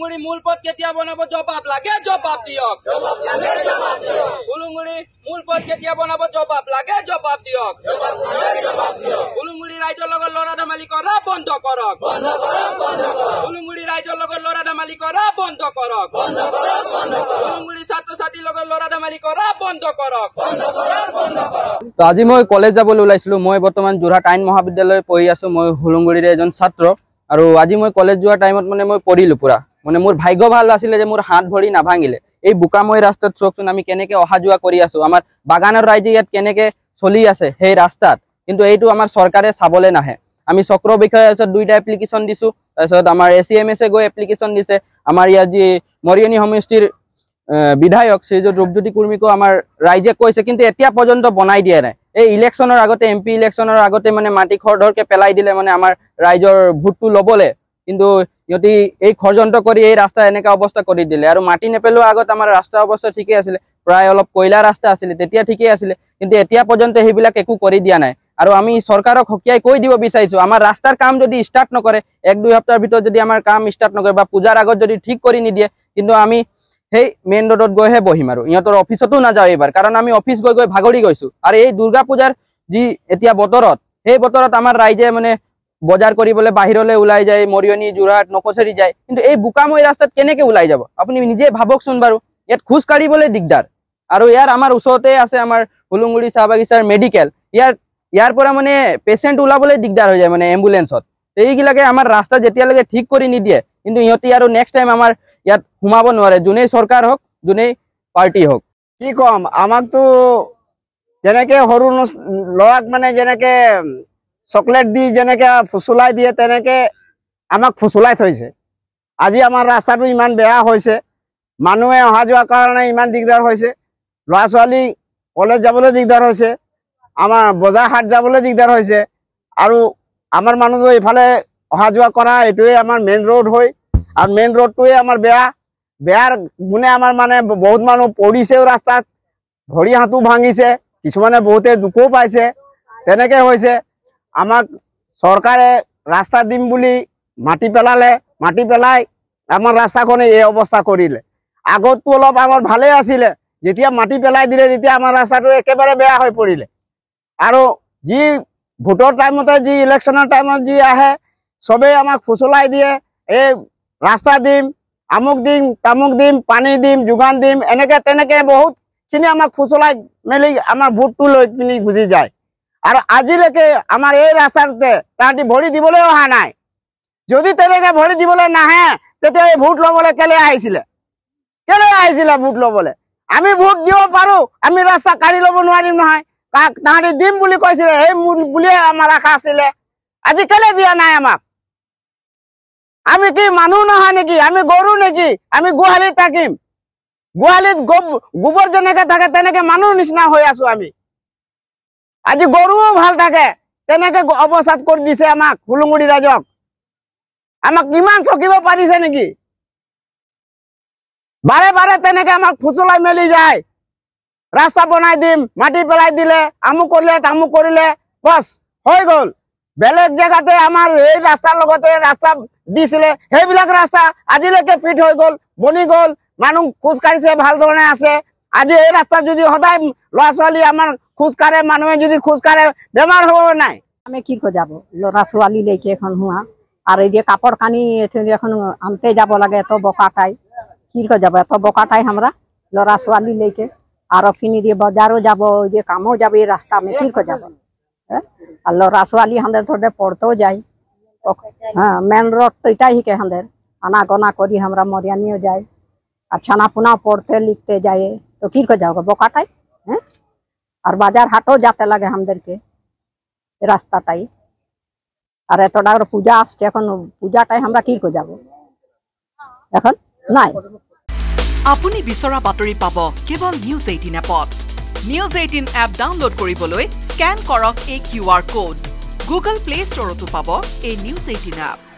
উলুঙ্গুৰি মূল পথ কেতিয়া বনাব জবাব লাগে জবাব দিয়ক উলুঙ্গুৰি মূল পথ কেতিয়া বনাব জবাব লাগে জবাব দিয়ক উলুঙ্গুৰি ৰাইজৰ লগত লৰা ধেমালি কৰা বন্ধ কৰক উলুঙ্গুৰি ৰাইজৰ লগত লৰা ধেমালি কৰা বন্ধ কৰক উলুঙ্গুৰি ছাত্ৰ ছাত্ৰীৰ লগত লৰা ধেমালি কৰা বন্ধ কৰক আজি মই কলেজ যাবলৈ ওলাইছিলো মই বৰ্তমান যোৰহাট আইন মহাবিদ্যালয় পঢ়ি আছো মই হুলুঙ্গুৰিৰে এজন ছাত্ৰ আৰু আজি মই কলেজ যোৱাৰ টাইমত মানে মই পঢ়িলোঁ পুৰা মানে মোৰ ভাগ্য ভাল আছিলে যে মোৰ হাত ভৰি নাভাঙিলে এই বোকাময় ৰাস্তাত চাওকচোন আমি কেনেকে অহা যোৱা কৰি আছো আমাৰ বাগানৰ ৰাইজে ইয়াত কেনেকে চলি আছে সেই ৰাস্তাত কিন্তু এইটো আমাৰ চৰকাৰে চাবলে নাহে আমি চক্ৰ বিষয়ত দুইটা এপ্লিকেশ্যন দিছো তাৰপিছত আমাৰ এ চি এম এছে গৈ এপ্লিকেশ্যন দিছে আমাৰ ইয়াত যি মৰিয়নি সমষ্টিৰ বিধায়ক শ্ৰীযুত ৰূপজ্যোতি কুৰ্মীকো আমাৰ ৰাইজে কৈছে কিন্তু এতিয়া পৰ্যন্ত বনাই দিয়া নাই এই ইলেকশ্যনৰ আগতে এম পি ইলেকশ্যনৰ আগতে মানে মাটি খৰধৰকে পেলাই দিলে মানে আমাৰ ৰাইজৰ ভোটটো ল'বলৈ কিন্তু সিহঁতি এই ষড়যন্ত্ৰ কৰি এই ৰাস্তা এনেকুৱা অৱস্থা কৰি দিলে আৰু মাটি নেপেলোৱা আগত আমাৰ ৰাস্তা অৱস্থা ঠিকেই আছিলে প্ৰায় অলপ কয়লা ৰাস্তা আছিলে তেতিয়া ঠিকেই আছিলে কিন্তু এতিয়া পৰ্যন্ত সেইবিলাক একো কৰি দিয়া নাই আৰু আমি চৰকাৰক সকীয়াই কৈ দিব বিচাৰিছোঁ আমাৰ ৰাস্তাৰ কাম যদি ষ্টাৰ্ট নকৰে এক দুই সপ্তাহৰ ভিতৰত যদি আমাৰ কাম ষ্টাৰ্ট নকৰে বা পূজাৰ আগত যদি ঠিক কৰি নিদিয়ে কিন্তু আমি সেই মেইন ৰোডত গৈহে বহিম আৰু ইহঁতৰ অফিচতো নাযাওঁ এইবাৰ কাৰণ আমি অফিচ গৈ গৈ ভাগৰি গৈছোঁ আৰু এই দুৰ্গা পূজাৰ যি এতিয়া বতৰত সেই বতৰত আমাৰ ৰাইজে মানে বজাৰ কৰিবলৈ বাহিৰলৈ ওলাই যায় মৰিয়নি যোৰহাট নকছৰি যায় কিন্তু এই বোকাময় ৰাস্তাত কেনেকৈ ওলাই যাব আপুনি নিজে ভাবকচোন বাৰু ইয়াত খোজ কাঢ়িবলৈ দিগদাৰ আৰু ইয়াৰ আমাৰ ওচৰতে আছে আমাৰ হুলুংগুৰি চাহ বাগিচাৰ মেডিকেল ইয়াৰ ইয়াৰ পৰা মানে পেচেণ্ট ওলাবলৈ দিগদাৰ হৈ যায় মানে এম্বুলেঞ্চত এইবিলাকে আমাৰ ৰাস্তা যেতিয়ালৈকে ঠিক কৰি নিদিয়ে কিন্তু ইহঁতি আৰু নেক্সট টাইম আমাৰ ইয়াত সোমাব নোৱাৰে যোনেই চৰকাৰ হওক যোনেই পাৰ্টি হওক কি ক'ম আমাকতো যেনেকৈ সৰু ল'ৰাক মানে যেনেকৈ চকলেট দি যেনেকে ফুচুলাই দিয়ে তেনেকে আমাক ফুচুলাই থৈছে আজি আমাৰ ৰাস্তাটো ইমান বেয়া হৈছে মানুহে অহা যোৱা কাৰণে ইমান দিগদাৰ হৈছে ল'ৰা ছোৱালী কলেজ যাবলৈ দিগদাৰ হৈছে আমাৰ বজাৰ হাট যাবলৈ দিগদাৰ হৈছে আৰু আমাৰ মানুহটো এইফালে অহা যোৱা কৰা এইটোৱে আমাৰ মেইন ৰোড হয় আৰু মেইন ৰোডটোৱে আমাৰ বেয়া বেয়াৰ গুণে আমাৰ মানে বহুত মানুহ পৰিছেও ৰাস্তাত ভৰি হাতো ভাঙিছে কিছুমানে বহুতে দুখো পাইছে তেনেকৈ হৈছে আমাক চৰকাৰে ৰাস্তা দিম বুলি মাটি পেলালে মাটি পেলাই আমাৰ ৰাস্তাখনে এই অৱস্থা কৰিলে আগতো অলপ আমাৰ ভালেই আছিলে যেতিয়া মাটি পেলাই দিলে তেতিয়া আমাৰ ৰাস্তাটো একেবাৰে বেয়া হৈ পৰিলে আৰু যি ভোটৰ টাইমতে যি ইলেকশ্যনৰ টাইমত যি আহে চবেই আমাক ফুচলাই দিয়ে এই ৰাস্তা দিম আমুক দিম তামুক দিম পানী দিম যোগান দিম এনেকৈ তেনেকৈ বহুতখিনি আমাক ফুচলাই মেলি আমাৰ ভোটটো লৈ পিনি গুচি যায় আৰু আজিলৈকে আমাৰ এই ৰাস্তাটোতে তাহাঁতি ভৰি দিবলৈ অহা নাই যদি তেনেকে ভৰি দিবলৈ নাহে তেতিয়া এই ভোট ল'বলৈ কেলে আহিছিলে কেলে আহিছিলে ভোট ল'বলে আমি ভোট দিব পাৰো আমি ৰাস্তা কাঢ়ি ল'ব নোৱাৰিম নহয় তাহাঁতি দিম বুলি কৈছিলে সেই বুলিয়ে আমাৰ আশা আছিলে আজি কেলে দিয়া নাই আমাক আমি কি মানুহ নহয় নেকি আমি গৰু নেকি আমি গোহালিত থাকিম গোহালিত গোবৰ যেনেকে থাকে তেনেকে মানুহ নিচিনা হৈ আছো আমি আজি গৰুও ভাল থাকে তেনেকে অবসাদ কৰি দিছে আমাক হুলুঙ্গুড়ি রাজক আমাক কিমান ঠকিব পারিছে নাকি বারে বারে তেনেকে আমাক ফুচলাই মেলি যায় রাস্তা বনাই দিম মাটি পেলাই দিলে আমুক কৰিলে তামুক কৰিলে বস হৈ গল বেলেগ জেগাতে আমাৰ এই ৰাস্তাৰ লগতে ৰাস্তা দিছিলে সেইবিলাক ৰাস্তা আজিলৈকে ফিট হৈ গল বনি গল মানুহ খোজ কাঢ়িছে ভাল ধৰণে আছে আজি এই ৰাস্তা যদি সদায় লৰা ছোৱালী আমাৰ খোজকাঢ়ে মানুহে যদি খোজকাঢ়ে বেমাৰ হ'ব নাই আমি কি যাব ল'ৰা ছোৱালী লৈকে এখন হোৱা এই যে কাপোৰ কানি এখন আনতে যাব লাগে এত বকা ঠাই কি যাব এত বকা আমরা হামৰা ল'ৰা ছোৱালী লৈকে আৰু ফিনি দিয়ে বজাৰো যাব যে কামো যাব এই ৰাস্তা আমি কি যাব আর লড়া সোয়ালি হাঁদের ধরতে পড়তেও যাই হ্যাঁ মেন রোড তো এটাই হিকে হাঁদের আনা গনা করি আমরা মরিয়ানিও যাই আর ছানা পোনা পড়তে লিখতে যাই তো কি করে যাও বোকাটাই আর বাজার হাটও যাতে লাগে আমাদেরকে রাস্তাটাই আর এত টাকার পূজা আসছে এখন পূজাটাই আমরা কি যাব এখন নাই আপুনি বিচৰা বাতৰি পাব কেৱল নিউজ এইটিন এপত নিউজ এইটিন এপ ডাউনলোড কৰিবলৈ স্কেন কৰক এই Q R code Google Play ষ্টৰতো পাব এই নিউজ এইটিন এপ